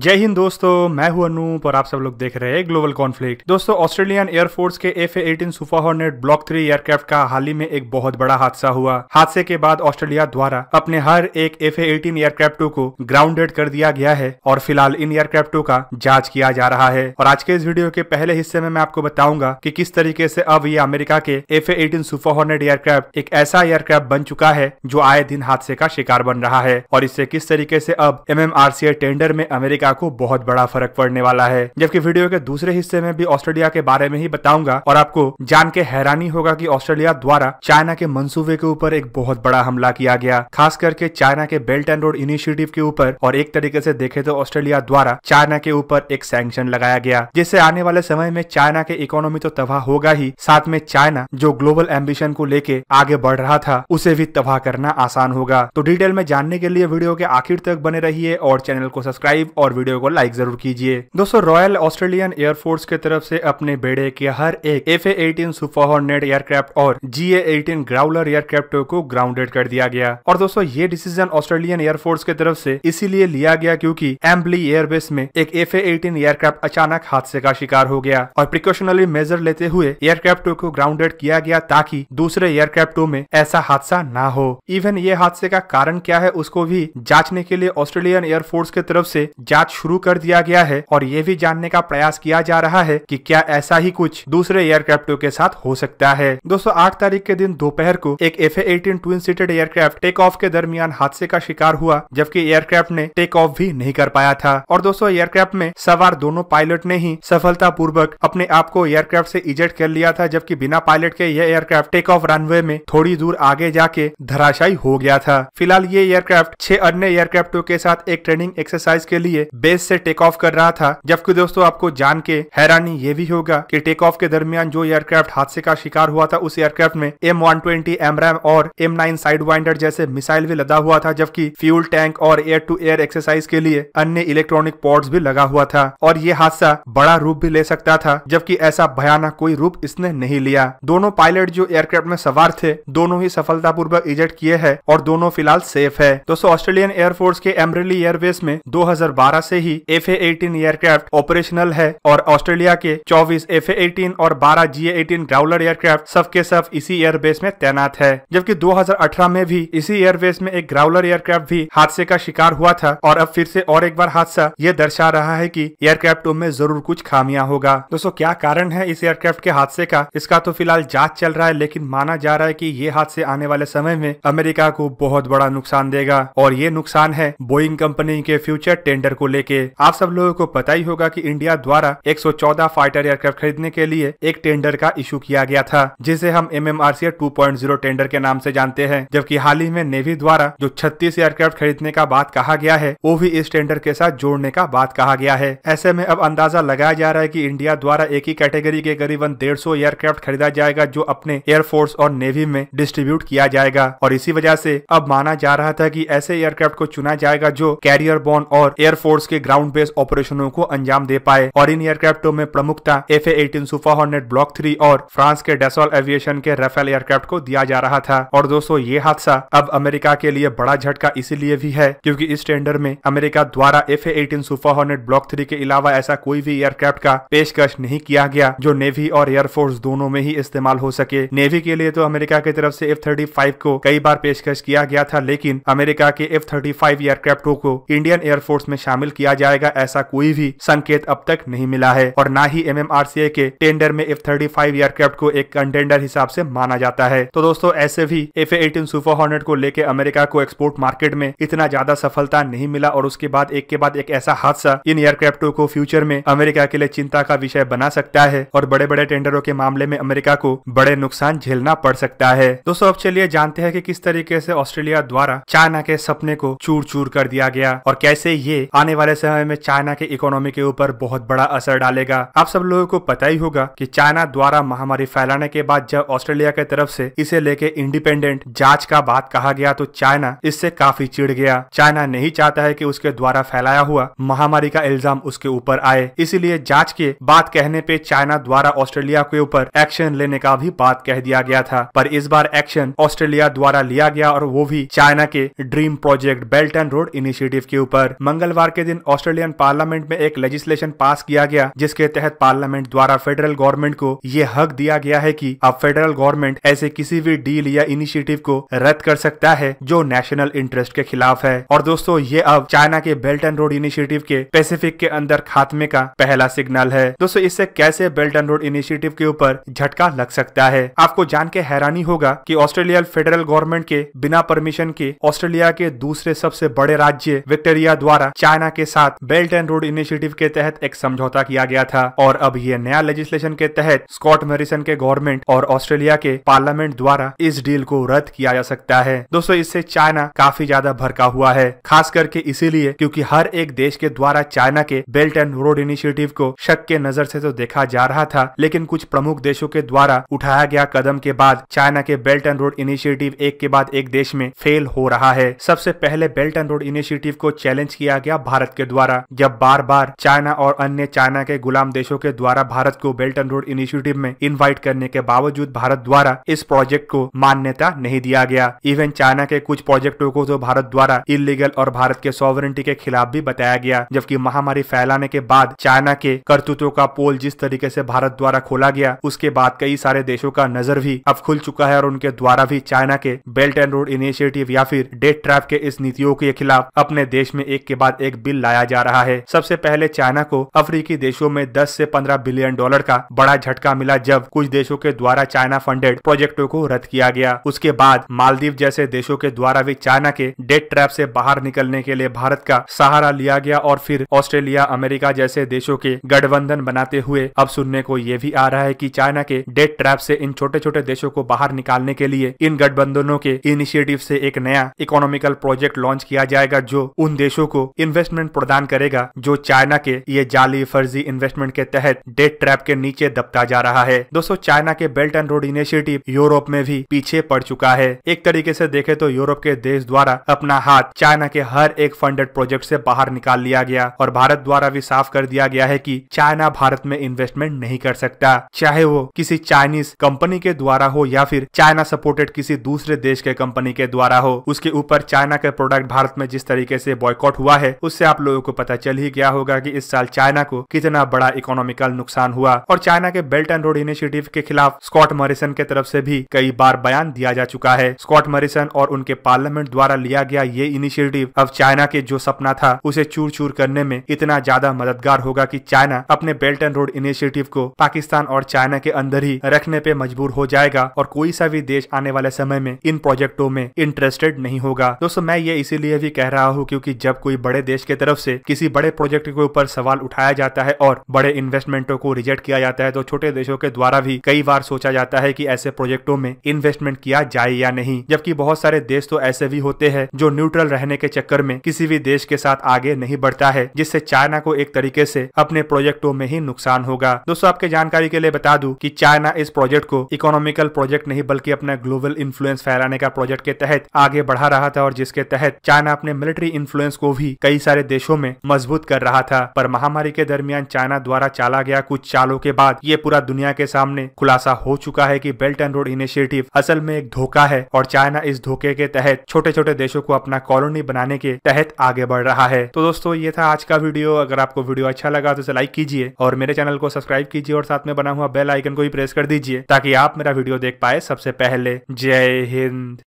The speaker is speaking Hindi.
जय हिंद दोस्तों मैं हूं अनूप और आप सब लोग देख रहे हैं ग्लोबल कॉन्फ्लिक्ट दोस्तों ऑस्ट्रेलियन एयरफोर्स के F eighteen super Hornet block three aircraft का हाल ही में एक बहुत बड़ा हादसा हुआ हादसे के बाद ऑस्ट्रेलिया द्वारा अपने हर एक एफ एटीन एयरक्राफ्टो को ग्राउंडेड कर दिया गया है और फिलहाल इन एयरक्राफ्टों का जाँच किया जा रहा है और आज के इस वीडियो के पहले हिस्से में मैं आपको बताऊंगा की कि किस तरीके ऐसी अब ये अमेरिका के F eighteen super Hornet aircraft एक ऐसा एयरक्राफ्ट बन चुका है जो आए दिन हादसे का शिकार बन रहा है और इससे किस तरीके ऐसी अब एम टेंडर में अमेरिका अमेरिका को बहुत बड़ा फर्क पड़ने वाला है जबकि वीडियो के दूसरे हिस्से में भी ऑस्ट्रेलिया के बारे में ही बताऊंगा और आपको जान के हैरानी होगा कि ऑस्ट्रेलिया द्वारा चाइना के मंसूबे के ऊपर एक बहुत बड़ा हमला किया गया खास करके चाइना के बेल्ट एंड रोड इनिशिएटिव के ऊपर और एक तरीके से देखे तो ऑस्ट्रेलिया द्वारा चाइना के ऊपर एक सैंक्शन लगाया गया जिससे आने वाले समय में चाइना के इकोनॉमी तो तबाह होगा ही साथ में चाइना जो ग्लोबल एम्बिशन को लेके आगे बढ़ रहा था उसे भी तबाह करना आसान होगा तो डिटेल में जानने के लिए वीडियो के आखिर तक बने रहिए और चैनल को सब्सक्राइब और और वीडियो को लाइक जरूर कीजिए दोस्तों रॉयल ऑस्ट्रेलियन एयरफोर्स के तरफ से अपने बेड़े के हर एक F eighteen super net aircraft और जी एटीन ग्राउलर एयरक्राफ्ट को ग्राउंडेड कर दिया गया और दोस्तों ये डिसीजन ऑस्ट्रेलियन एयरफोर्स के तरफ ऐसी इसीलिए लिया गया क्यूँकी एम्बली एयरबेस में एक एफ एटीन एयरक्राफ्ट अचानक हादसे का शिकार हो गया और प्रिकॉशनरी मेजर लेते हुए एयरक्राफ्ट को ग्राउंडेड किया गया ताकि दूसरे एयरक्राफ्टों में ऐसा हादसा ना हो इवन ये हादसे का कारण क्या है उसको भी जांचने के लिए ऑस्ट्रेलियन एयरफोर्स की तरफ से जांच जांच शुरू कर दिया गया है और ये भी जानने का प्रयास किया जा रहा है कि क्या ऐसा ही कुछ दूसरे एयरक्राफ्टों के साथ हो सकता है दोस्तों आठ तारीख के दिन दोपहर को एक F eighteen twin seated aircraft take off के दरमियान हादसे का शिकार हुआ जबकि एयरक्राफ्ट ने टेक ऑफ भी नहीं कर पाया था और दोस्तों एयरक्राफ्ट में सवार दोनों पायलट ने ही सफलता पूर्वक अपने आप को एयरक्राफ्ट से इजेक्ट कर लिया था जबकि बिना पायलट के यह एयरक्राफ्ट टेक ऑफ रनवे में थोड़ी दूर आगे जाके धराशायी हो गया था फिलहाल ये एयरक्राफ्ट छह अन्य एयरक्राफ्टों के साथ एक ट्रेनिंग एक्सरसाइज के लिए बेस से टेक ऑफ कर रहा था जबकि दोस्तों आपको जान के हैरानी ये भी होगा कि टेक ऑफ के दरमियान जो एयरक्राफ्ट हादसे का शिकार हुआ था उस एयरक्राफ्ट में एम वन ट्वेंटी एमरैम और एम नाइन साइड वाइंडर जैसे मिसाइल भी लदा हुआ था जबकि फ्यूल टैंक और एयर टू एयर एक्सरसाइज के लिए अन्य इलेक्ट्रॉनिक पॉड्स भी लगा हुआ था और ये हादसा बड़ा रूप भी ले सकता था जबकि ऐसा भयानक कोई रूप इसने नहीं लिया दोनों पायलट जो एयरक्राफ्ट में सवार थे दोनों ही सफलतापूर्वक इजेक्ट किए हैं और दोनों फिलहाल सेफ है दोस्तों ऑस्ट्रेलियन एयरफोर्स के एमरेली एयरवेस में दो 2012 से ही F A eighteen aircraft operational है और ऑस्ट्रेलिया के 24 एफ ए एटीन और 12 जी एटीन ग्राउलर एयरक्राफ्ट सब के सब इसी एयरबेस में तैनात है जबकि 2018 में भी इसी एयरबेस में एक ग्राउलर एयरक्राफ्ट भी हादसे का शिकार हुआ था और अब फिर से और एक बार हादसा ये दर्शा रहा है की एयरक्राफ्ट में जरूर कुछ खामिया होगा दोस्तों क्या कारण है इस एयरक्राफ्ट के हादसे का इसका तो फिलहाल जाँच चल रहा है लेकिन माना जा रहा है की ये हादसे आने वाले समय में अमेरिका को बहुत बड़ा नुकसान देगा और ये नुकसान है बोइंग कंपनी के फ्यूचर टेंडर को को लेके आप सब लोगों को पता ही होगा कि इंडिया द्वारा 114 फाइटर एयरक्राफ्ट खरीदने के लिए एक टेंडर का इशू किया गया था जिसे हम M M R C tender के नाम से जानते हैं जबकि हाल ही में नेवी द्वारा जो छत्तीस एयरक्राफ्ट खरीदने का बात कहा गया है वो भी इस टेंडर के साथ जोड़ने का बात कहा गया है ऐसे में अब अंदाजा लगाया जा रहा है की इंडिया द्वारा एक ही कैटेगरी के करीबन डेढ़ एयरक्राफ्ट खरीदा जाएगा जो अपने एयरफोर्स और नेवी में डिस्ट्रीब्यूट किया जाएगा और इसी वजह ऐसी अब माना जा रहा था की ऐसे एयरक्राफ्ट को चुना जाएगा जो कैरियर बॉन और एयरफोर्स फोर्स के ग्राउंड बेस ऑपरेशनों को अंजाम दे पाए और इन एयरक्राफ्टों में प्रमुखता F eighteen super Hornet block three और फ्रांस के डेसोल एविएशन के रफेल एयरक्राफ्ट को दिया जा रहा था और दोस्तों ये हादसा अब अमेरिका के लिए बड़ा झटका इसीलिए भी है क्योंकि इस टेंडर में अमेरिका द्वारा F eighteen super Hornet block three के अलावा ऐसा कोई भी एयरक्राफ्ट का पेशकश नहीं किया गया जो नेवी और एयरफोर्स दोनों में ही इस्तेमाल हो सके नेवी के लिए तो अमेरिका की तरफ से एफ थर्टी फाइव को कई बार पेशकश किया गया था लेकिन अमेरिका के एफ थर्टी फाइव एयरक्राफ्टों को इंडियन एयरफोर्स में शामिल शामिल किया जाएगा ऐसा कोई भी संकेत अब तक नहीं मिला है और न ही एम के टेंडर में एफ थर्टी फाइव एयरक्राफ्ट को एक कंटेंडर हिसाब से माना जाता है तो दोस्तों ऐसे भी एफ एटीन सुपर हॉर्नेट को लेकर अमेरिका को एक्सपोर्ट मार्केट में इतना ज्यादा सफलता नहीं मिला और उसके बाद एक के बाद एक ऐसा हादसा इन एयरक्राफ्टो को फ्यूचर में अमेरिका के लिए चिंता का विषय बना सकता है और बड़े बड़े टेंडरों के मामले में अमेरिका को बड़े नुकसान झेलना पड़ सकता है दोस्तों अब चलिए जानते हैं कि किस तरीके से ऑस्ट्रेलिया द्वारा चाइना के सपने को चूर चूर कर दिया गया और कैसे ये आने आने वाले समय में चाइना के इकोनॉमी के ऊपर बहुत बड़ा असर डालेगा आप सब लोगों को पता ही होगा कि चाइना द्वारा महामारी फैलाने के बाद जब ऑस्ट्रेलिया की तरफ से इसे लेके इंडिपेंडेंट जांच का बात कहा गया तो चाइना इससे काफी चिड़ गया चाइना नहीं चाहता है की उसके द्वारा फैलाया हुआ महामारी का इल्जाम उसके ऊपर आए इसीलिए जाँच के बात कहने पे चाइना द्वारा ऑस्ट्रेलिया के ऊपर एक्शन लेने का भी बात कह दिया गया था पर इस बार एक्शन ऑस्ट्रेलिया द्वारा लिया गया और वो भी चाइना के dream project belt and road initiative के ऊपर मंगलवार के के दिन ऑस्ट्रेलियन पार्लियामेंट में एक लेजिस्लेशन पास किया गया जिसके तहत पार्लियामेंट द्वारा फेडरल गवर्नमेंट को ये हक दिया गया है कि अब फेडरल गवर्नमेंट ऐसे किसी भी डील या इनिशिएटिव को रद्द कर सकता है जो नेशनल इंटरेस्ट के खिलाफ है और दोस्तों ये अब चाइना के बेल्ट एंड रोड इनिशिएटिव के पैसिफिक के अंदर खात्मे का पहला सिग्नल है दोस्तों इससे कैसे बेल्ट एंड रोड इनिशिएटिव के ऊपर झटका लग सकता है आपको जान के हैरानी होगा कि ऑस्ट्रेलिया फेडरल गवर्नमेंट के बिना परमिशन के ऑस्ट्रेलिया के दूसरे सबसे बड़े राज्य विक्टोरिया द्वारा चाइना के साथ बेल्ट एंड रोड इनिशिएटिव के तहत एक समझौता किया गया था और अब यह नया लेजिस्लेशन के तहत स्कॉट मेरिसन के गवर्नमेंट और ऑस्ट्रेलिया के पार्लियामेंट द्वारा इस डील को रद्द किया जा सकता है दोस्तों इससे चाइना काफी ज्यादा भड़का हुआ है खास करके इसीलिए क्योंकि हर एक देश के द्वारा चाइना के बेल्ट एंड रोड इनिशिएटिव को शक के नजर से तो देखा जा रहा था लेकिन कुछ प्रमुख देशों के द्वारा उठाया गया कदम के बाद चाइना के बेल्ट एंड रोड इनिशिएटिव एक के बाद एक देश में फेल हो रहा है सबसे पहले बेल्ट एंड रोड इनिशिएटिव को चैलेंज किया गया भारत भारत के द्वारा जब बार बार चाइना और अन्य चाइना के गुलाम देशों के द्वारा भारत को बेल्ट एंड रोड इनिशिएटिव में इन्वाइट करने के बावजूद भारत द्वारा इस प्रोजेक्ट को मान्यता नहीं दिया गया इवन चाइना के कुछ प्रोजेक्टों को तो भारत द्वारा इलीगल और भारत के सॉवरेंटी के खिलाफ भी बताया गया जबकि महामारी फैलाने के बाद चाइना के करतूतों का पोल जिस तरीके से भारत द्वारा खोला गया उसके बाद कई सारे देशों का नजर भी अब खुल चुका है और उनके द्वारा भी चाइना के बेल्ट एंड रोड इनिशिएटिव या फिर डेट ट्रैप के इस नीतियों के खिलाफ अपने देश में एक के बाद एक बिल बिल लाया जा रहा है सबसे पहले चाइना को अफ्रीकी देशों में 10 से 15 बिलियन डॉलर का बड़ा झटका मिला जब कुछ देशों के द्वारा चाइना फंडेड प्रोजेक्टों को रद्द किया गया उसके बाद मालदीव जैसे देशों के द्वारा भी चाइना के डेट ट्रैप से बाहर निकलने के लिए भारत का सहारा लिया गया और फिर ऑस्ट्रेलिया अमेरिका जैसे देशों के गठबंधन बनाते हुए अब सुनने को ये भी आ रहा है की चाइना के डेट ट्रैप से इन छोटे छोटे देशों को बाहर निकालने के लिए इन गठबंधनों के इनिशिएटिव से एक नया इकोनॉमिकल प्रोजेक्ट लॉन्च किया जाएगा जो उन देशों को इन्वेस्ट इन्वेस्टमेंट प्रदान करेगा जो चाइना के ये जाली फर्जी इन्वेस्टमेंट के तहत डेट ट्रैप के नीचे दबता जा रहा है दोस्तों चाइना के belt and road initiative Europe में भी पीछे पड़ चुका है एक तरीके से देखे तो यूरोप के देश द्वारा अपना हाथ चाइना के हर एक फंडेड प्रोजेक्ट से बाहर निकाल लिया गया और भारत द्वारा भी साफ कर दिया गया है कि चाइना भारत में इन्वेस्टमेंट नहीं कर सकता चाहे वो किसी चाइनीज कंपनी के द्वारा हो या फिर चाइना सपोर्टेड किसी दूसरे देश के कंपनी के द्वारा हो उसके ऊपर चाइना के प्रोडक्ट भारत में जिस तरीके से बॉयकॉट हुआ है उससे से आप लोगों को पता चल ही गया होगा कि इस साल चाइना को कितना बड़ा इकोनॉमिकल नुकसान हुआ और चाइना के बेल्ट एंड रोड इनिशिएटिव के खिलाफ स्कॉट मॉरिसन के तरफ से भी कई बार बयान दिया जा चुका है स्कॉट मॉरिसन और उनके पार्लियामेंट द्वारा लिया गया ये इनिशिएटिव अब चाइना के जो सपना था उसे चूर चूर करने में इतना ज्यादा मददगार होगा की चाइना अपने बेल्ट एंड रोड इनिशिएटिव को पाकिस्तान और चाइना के अंदर ही रखने पे मजबूर हो जाएगा और कोई सा भी देश आने वाले समय में इन प्रोजेक्टों में इंटरेस्टेड नहीं होगा दोस्तों मैं ये इसीलिए भी कह रहा हूँ क्योंकि जब कोई बड़े देश के के तरफ से किसी बड़े प्रोजेक्ट के ऊपर सवाल उठाया जाता है और बड़े इन्वेस्टमेंटों को रिजेक्ट किया जाता है तो छोटे देशों के द्वारा भी कई बार सोचा जाता है की ऐसे प्रोजेक्टों में इन्वेस्टमेंट किया जाए या नहीं जबकि बहुत सारे देश तो ऐसे भी होते हैं जो न्यूट्रल रहने के चक्कर में किसी भी देश के साथ आगे नहीं बढ़ता है जिससे चाइना को एक तरीके से अपने प्रोजेक्टों में ही नुकसान होगा दोस्तों आपके जानकारी के लिए बता दूं कि चाइना इस प्रोजेक्ट को इकोनॉमिकल प्रोजेक्ट नहीं बल्कि अपना ग्लोबल इन्फ्लुएंस फैलाने का प्रोजेक्ट के तहत आगे बढ़ा रहा था और जिसके तहत चाइना अपने मिलिट्री इन्फ्लुएंस को भी कई सारे सारे देशों में मजबूत कर रहा था पर महामारी के दरमियान चाइना द्वारा चाला गया कुछ चालों के बाद ये पूरा दुनिया के सामने खुलासा हो चुका है की बेल्ट एंड रोड इनिशिएटिव असल में एक धोखा है और चाइना इस धोखे के तहत छोटे छोटे देशों को अपना कॉलोनी बनाने के तहत आगे बढ़ रहा है तो दोस्तों ये था आज का वीडियो अगर आपको वीडियो अच्छा लगा तो इसे लाइक कीजिए और मेरे चैनल को सब्सक्राइब कीजिए और साथ में बना हुआ बेल आइकन को भी प्रेस कर दीजिए ताकि आप मेरा वीडियो देख पाए सबसे पहले जय हिंद